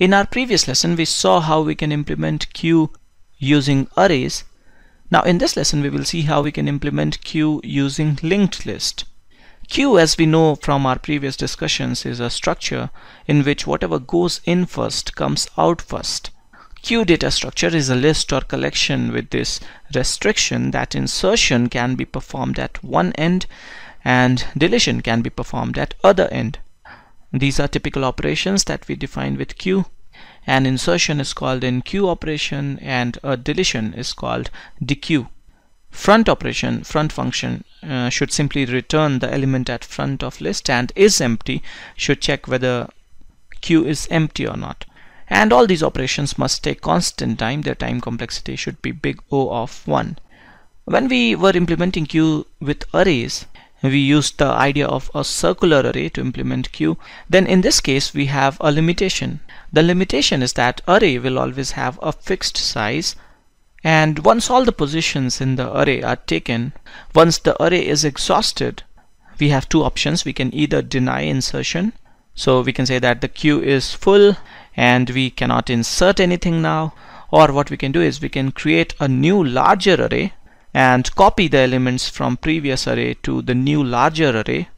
In our previous lesson, we saw how we can implement queue using arrays. Now in this lesson, we will see how we can implement queue using linked list. Queue, as we know from our previous discussions, is a structure in which whatever goes in first comes out first. Queue data structure is a list or collection with this restriction that insertion can be performed at one end and deletion can be performed at other end. These are typical operations that we define with Q. An insertion is called an Q operation and a deletion is called DQ. Front operation, front function uh, should simply return the element at front of list and is empty should check whether Q is empty or not. And all these operations must take constant time. Their time complexity should be big O of 1. When we were implementing Q with arrays, we used the idea of a circular array to implement queue. then in this case we have a limitation. The limitation is that array will always have a fixed size and once all the positions in the array are taken, once the array is exhausted, we have two options. We can either deny insertion, so we can say that the queue is full and we cannot insert anything now, or what we can do is we can create a new larger array and copy the elements from previous array to the new larger array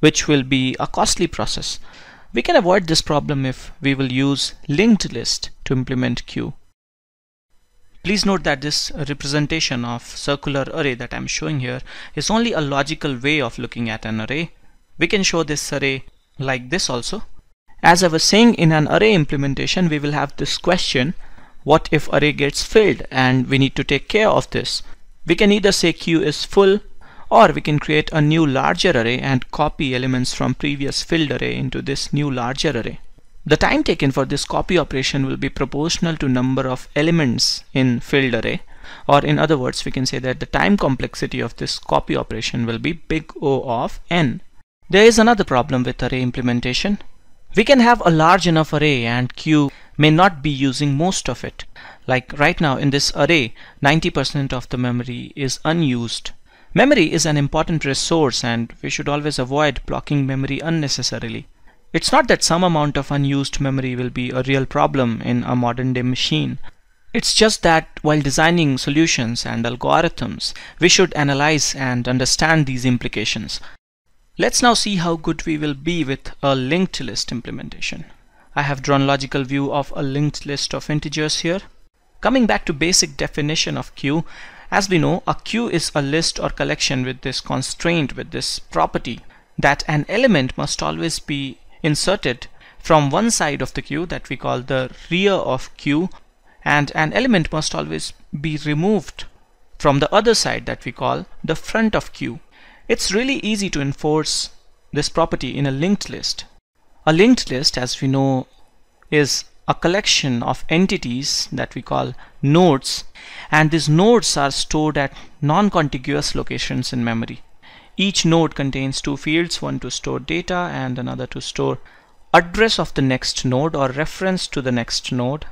which will be a costly process. We can avoid this problem if we will use linked list to implement queue. Please note that this representation of circular array that I'm showing here is only a logical way of looking at an array. We can show this array like this also. As I was saying in an array implementation we will have this question what if array gets filled and we need to take care of this we can either say queue is full or we can create a new larger array and copy elements from previous filled array into this new larger array. The time taken for this copy operation will be proportional to number of elements in filled array or in other words we can say that the time complexity of this copy operation will be big O of n. There is another problem with array implementation. We can have a large enough array and queue may not be using most of it. Like right now in this array, 90% of the memory is unused. Memory is an important resource and we should always avoid blocking memory unnecessarily. It's not that some amount of unused memory will be a real problem in a modern day machine. It's just that while designing solutions and algorithms, we should analyze and understand these implications. Let's now see how good we will be with a linked list implementation. I have drawn logical view of a linked list of integers here. Coming back to basic definition of queue, as we know, a queue is a list or collection with this constraint, with this property that an element must always be inserted from one side of the queue that we call the rear of queue and an element must always be removed from the other side that we call the front of queue. It's really easy to enforce this property in a linked list. A linked list, as we know, is a collection of entities that we call nodes and these nodes are stored at non-contiguous locations in memory. Each node contains two fields, one to store data and another to store address of the next node or reference to the next node.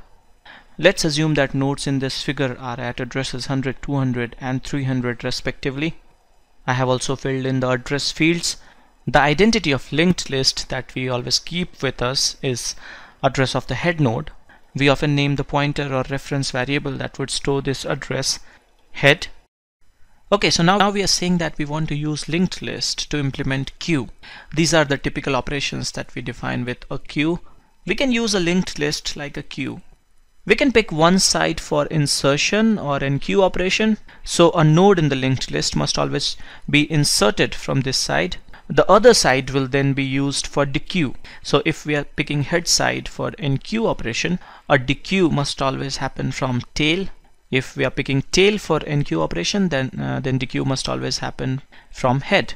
Let's assume that nodes in this figure are at addresses 100, 200 and 300 respectively. I have also filled in the address fields the identity of linked list that we always keep with us is address of the head node. We often name the pointer or reference variable that would store this address head. Okay, so now, now we are saying that we want to use linked list to implement queue. These are the typical operations that we define with a queue. We can use a linked list like a queue. We can pick one side for insertion or enqueue operation. So a node in the linked list must always be inserted from this side the other side will then be used for dequeue. So if we are picking head side for enqueue operation, a dequeue must always happen from tail. If we are picking tail for enqueue operation, then, uh, then dequeue must always happen from head.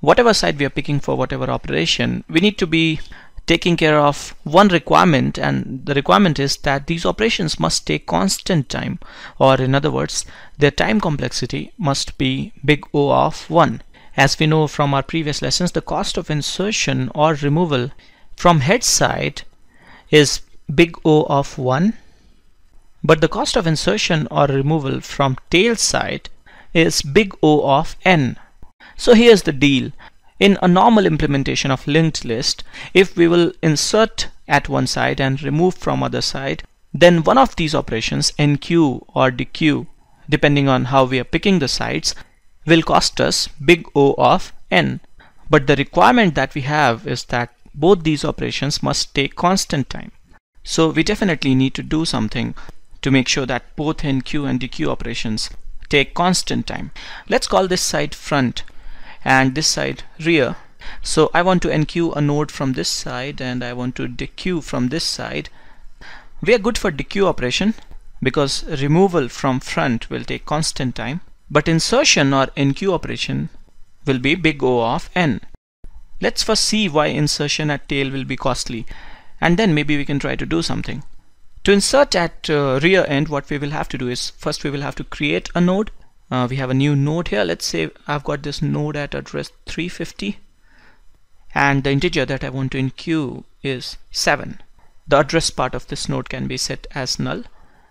Whatever side we are picking for whatever operation, we need to be taking care of one requirement and the requirement is that these operations must take constant time or in other words their time complexity must be big O of 1 as we know from our previous lessons, the cost of insertion or removal from head side is big O of 1, but the cost of insertion or removal from tail side is big O of n. So here's the deal. In a normal implementation of linked list, if we will insert at one side and remove from other side, then one of these operations, NQ or DQ, depending on how we are picking the sides, will cost us big O of n. But the requirement that we have is that both these operations must take constant time. So we definitely need to do something to make sure that both NQ and DQ operations take constant time. Let's call this side front and this side rear. So I want to NQ a node from this side and I want to DQ from this side. We are good for DQ operation because removal from front will take constant time but insertion or NQ operation will be big O of n. Let's first see why insertion at tail will be costly and then maybe we can try to do something. To insert at uh, rear end what we will have to do is first we will have to create a node. Uh, we have a new node here. Let's say I've got this node at address 350 and the integer that I want to enqueue is 7. The address part of this node can be set as null.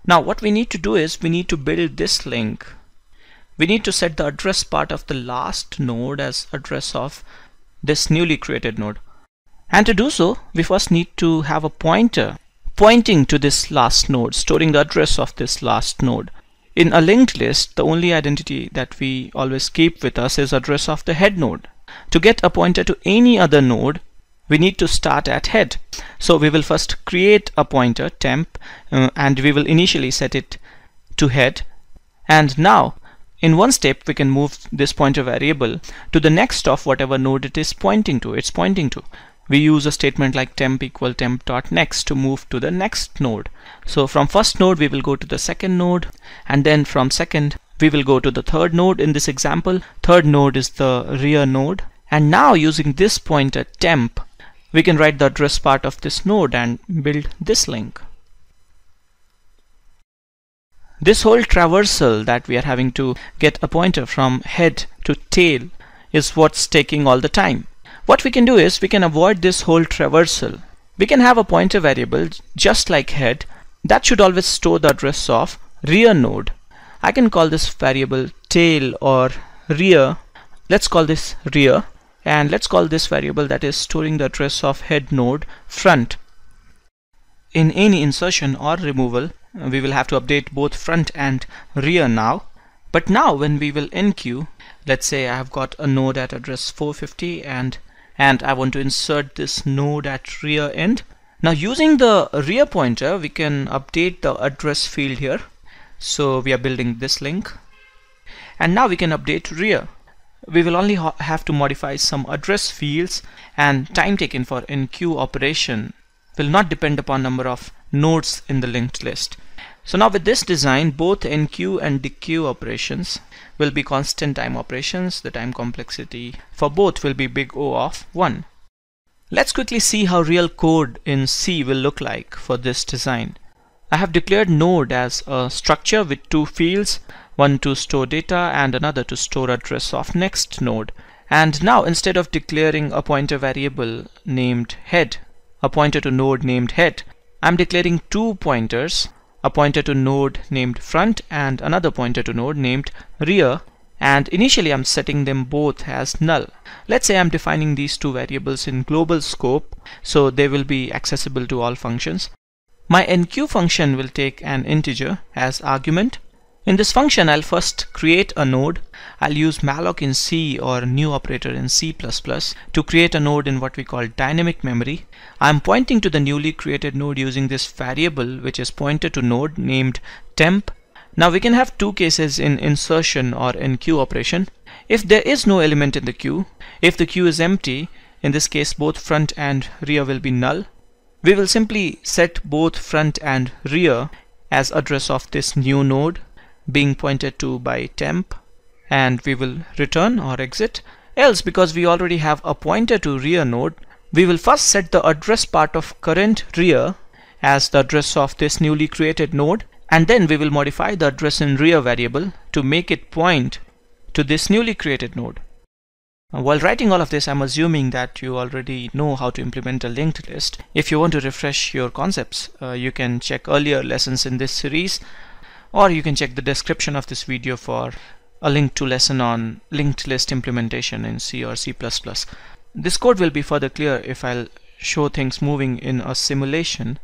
Now what we need to do is we need to build this link we need to set the address part of the last node as address of this newly created node. And to do so, we first need to have a pointer pointing to this last node, storing the address of this last node. In a linked list, the only identity that we always keep with us is address of the head node. To get a pointer to any other node, we need to start at head. So we will first create a pointer temp uh, and we will initially set it to head. And now in one step we can move this pointer variable to the next of whatever node it is pointing to it's pointing to we use a statement like temp equal temp dot next to move to the next node so from first node we will go to the second node and then from second we will go to the third node in this example third node is the rear node and now using this pointer temp we can write the address part of this node and build this link this whole traversal that we are having to get a pointer from head to tail is what's taking all the time. What we can do is we can avoid this whole traversal. We can have a pointer variable just like head that should always store the address of rear node. I can call this variable tail or rear. Let's call this rear and let's call this variable that is storing the address of head node front. In any insertion or removal we will have to update both front and rear now but now when we will enqueue let's say I have got a node at address 450 and and I want to insert this node at rear end now using the rear pointer we can update the address field here so we are building this link and now we can update rear we will only ha have to modify some address fields and time taken for enqueue operation will not depend upon number of nodes in the linked list so now with this design, both NQ and DQ operations will be constant time operations. The time complexity for both will be big O of 1. Let's quickly see how real code in C will look like for this design. I have declared node as a structure with two fields, one to store data and another to store address of next node. And now instead of declaring a pointer variable named head, a pointer to node named head, I'm declaring two pointers a pointer to node named front and another pointer to node named rear and initially I'm setting them both as null. Let's say I'm defining these two variables in global scope so they will be accessible to all functions. My nq function will take an integer as argument in this function, I'll first create a node. I'll use malloc in C or new operator in C++ to create a node in what we call dynamic memory. I'm pointing to the newly created node using this variable which is pointed to node named temp. Now we can have two cases in insertion or in queue operation. If there is no element in the queue, if the queue is empty, in this case both front and rear will be null. We will simply set both front and rear as address of this new node being pointed to by temp and we will return or exit else because we already have a pointer to rear node we will first set the address part of current rear as the address of this newly created node and then we will modify the address in rear variable to make it point to this newly created node uh, while writing all of this, I'm assuming that you already know how to implement a linked list. If you want to refresh your concepts, uh, you can check earlier lessons in this series or you can check the description of this video for a link to lesson on linked list implementation in C or C++. This code will be further clear if I'll show things moving in a simulation.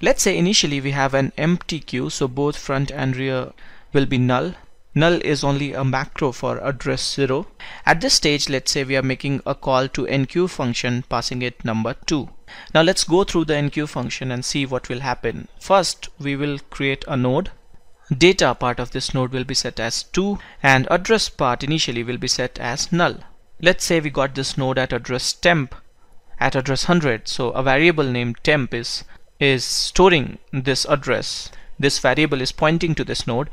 Let's say initially we have an empty queue so both front and rear will be null. Null is only a macro for address 0. At this stage let's say we are making a call to enqueue function passing it number 2. Now let's go through the enqueue function and see what will happen. First we will create a node data part of this node will be set as 2 and address part initially will be set as null. Let's say we got this node at address temp at address 100 so a variable named temp is is storing this address this variable is pointing to this node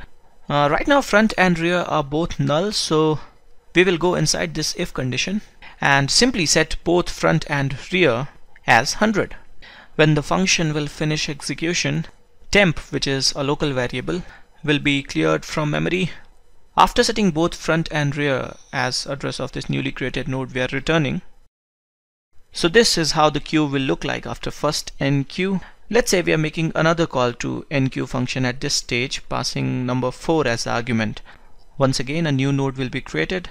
uh, right now front and rear are both null so we will go inside this if condition and simply set both front and rear as 100 when the function will finish execution temp which is a local variable will be cleared from memory. After setting both front and rear as address of this newly created node we are returning. So this is how the queue will look like after first NQ. Let's say we are making another call to NQ function at this stage passing number 4 as the argument. Once again a new node will be created.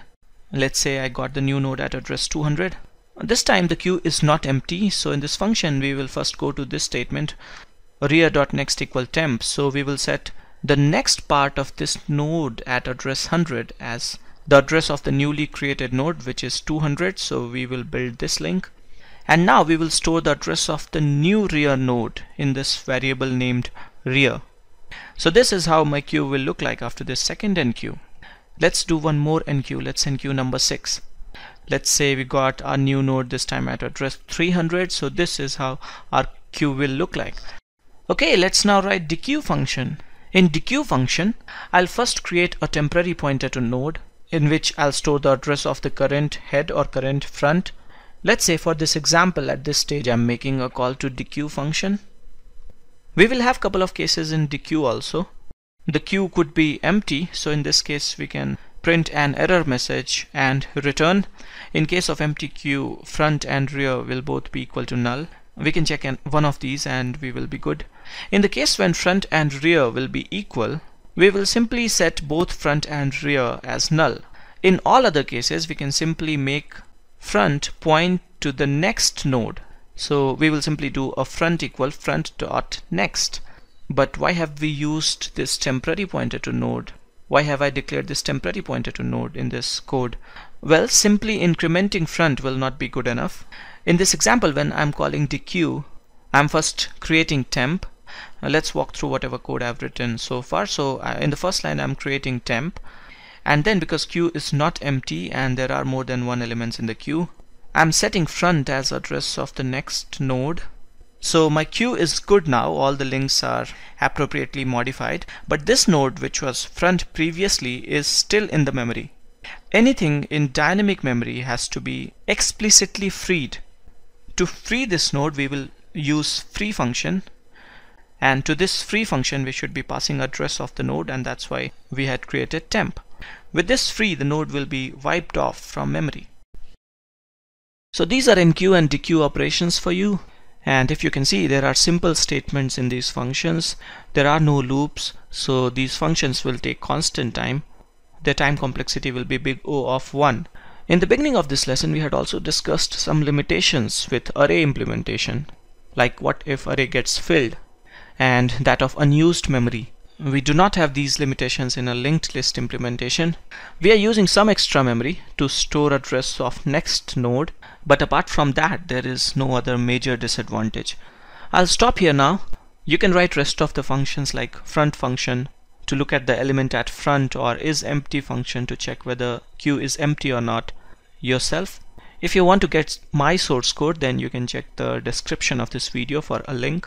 Let's say I got the new node at address 200. This time the queue is not empty so in this function we will first go to this statement rear.next equal temp so we will set the next part of this node at address 100 as the address of the newly created node which is 200 so we will build this link and now we will store the address of the new rear node in this variable named rear so this is how my queue will look like after this second NQ. let's do one more NQ. let's NQ number 6 let's say we got our new node this time at address 300 so this is how our queue will look like okay let's now write the queue function in dequeue function, I'll first create a temporary pointer to node in which I'll store the address of the current head or current front. Let's say for this example at this stage I'm making a call to dequeue function. We will have couple of cases in dequeue also. The queue could be empty so in this case we can print an error message and return. In case of empty queue front and rear will both be equal to null. We can check one of these and we will be good. In the case when front and rear will be equal, we will simply set both front and rear as null. In all other cases, we can simply make front point to the next node. So we will simply do a front equal front dot next. But why have we used this temporary pointer to node? Why have I declared this temporary pointer to node in this code? Well, simply incrementing front will not be good enough. In this example, when I'm calling dq, I'm first creating temp now let's walk through whatever code I've written so far so uh, in the first line I'm creating temp and then because queue is not empty and there are more than one elements in the queue I'm setting front as address of the next node so my queue is good now, all the links are appropriately modified, but this node which was front previously is still in the memory. Anything in dynamic memory has to be explicitly freed. To free this node we will use free function and to this free function we should be passing address of the node and that's why we had created temp with this free the node will be wiped off from memory so these are nq and dq operations for you and if you can see there are simple statements in these functions there are no loops so these functions will take constant time their time complexity will be big O of 1 in the beginning of this lesson we had also discussed some limitations with array implementation like what if array gets filled and that of unused memory. We do not have these limitations in a linked list implementation. We are using some extra memory to store address of next node, but apart from that, there is no other major disadvantage. I'll stop here now. You can write rest of the functions like front function to look at the element at front or is empty function to check whether queue is empty or not yourself. If you want to get my source code, then you can check the description of this video for a link.